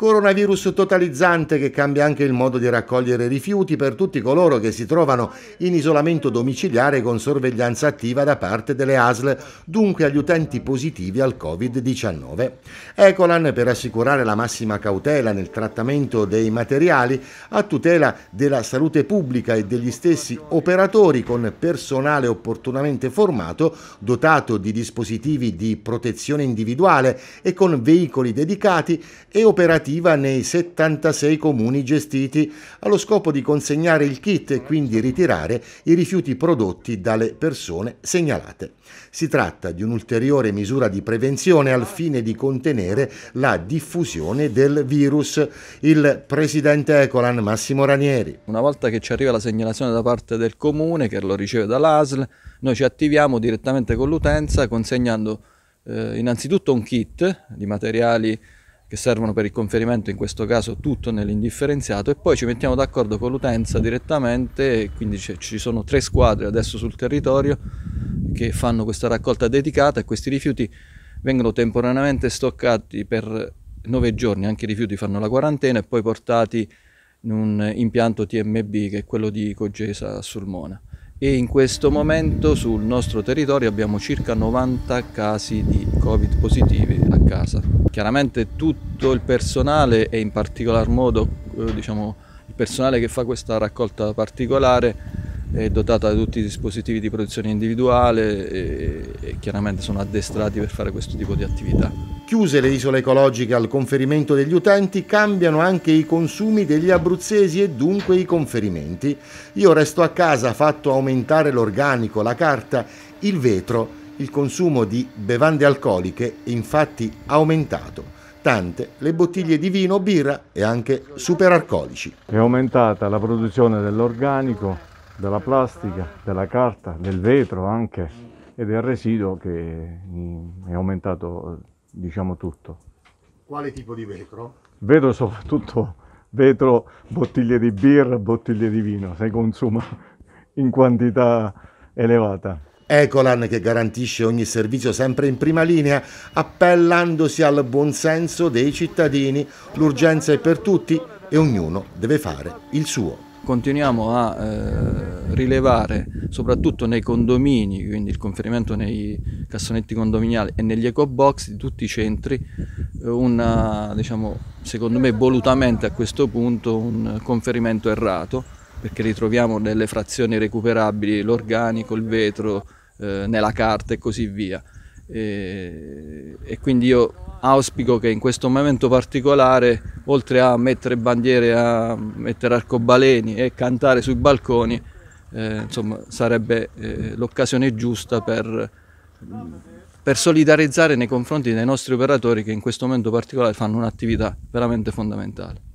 Coronavirus totalizzante che cambia anche il modo di raccogliere rifiuti per tutti coloro che si trovano in isolamento domiciliare con sorveglianza attiva da parte delle ASL, dunque agli utenti positivi al Covid-19. Ecolan, per assicurare la massima cautela nel trattamento dei materiali a tutela della salute pubblica e degli stessi operatori con personale opportunamente formato, dotato di dispositivi di protezione individuale e con veicoli dedicati e operativi operativa nei 76 comuni gestiti allo scopo di consegnare il kit e quindi ritirare i rifiuti prodotti dalle persone segnalate. Si tratta di un'ulteriore misura di prevenzione al fine di contenere la diffusione del virus. Il presidente Ecolan Massimo Ranieri. Una volta che ci arriva la segnalazione da parte del comune che lo riceve dall'ASL, noi ci attiviamo direttamente con l'utenza consegnando eh, innanzitutto un kit di materiali che servono per il conferimento, in questo caso tutto nell'indifferenziato, e poi ci mettiamo d'accordo con l'utenza direttamente, quindi ci sono tre squadre adesso sul territorio che fanno questa raccolta dedicata e questi rifiuti vengono temporaneamente stoccati per nove giorni, anche i rifiuti fanno la quarantena e poi portati in un impianto TMB che è quello di Cogesa a Sulmona. E in questo momento sul nostro territorio abbiamo circa 90 casi di Covid positivi casa. Chiaramente tutto il personale e in particolar modo eh, diciamo, il personale che fa questa raccolta particolare è dotata di tutti i dispositivi di produzione individuale e, e chiaramente sono addestrati per fare questo tipo di attività. Chiuse le isole ecologiche al conferimento degli utenti, cambiano anche i consumi degli abruzzesi e dunque i conferimenti. Io resto a casa, fatto aumentare l'organico, la carta, il vetro il consumo di bevande alcoliche è infatti aumentato, tante le bottiglie di vino, birra e anche superalcolici. È aumentata la produzione dell'organico, della plastica, della carta, del vetro anche e del residuo che mm, è aumentato diciamo tutto. Quale tipo di vetro? Vetro soprattutto vetro, bottiglie di birra, bottiglie di vino, si consuma in quantità elevata. Ecolan, che garantisce ogni servizio sempre in prima linea, appellandosi al buonsenso dei cittadini. L'urgenza è per tutti e ognuno deve fare il suo continuiamo a eh, rilevare, soprattutto nei condomini, quindi il conferimento nei cassonetti condominiali e negli eco box di tutti i centri, eh, una, diciamo, secondo me volutamente a questo punto un conferimento errato, perché ritroviamo nelle frazioni recuperabili, l'organico, il vetro, eh, nella carta e così via. E, e, quindi io auspico che in questo momento particolare, oltre a mettere bandiere, a mettere arcobaleni e cantare sui balconi, eh, insomma, sarebbe eh, l'occasione giusta per, per solidarizzare nei confronti dei nostri operatori che in questo momento particolare fanno un'attività veramente fondamentale.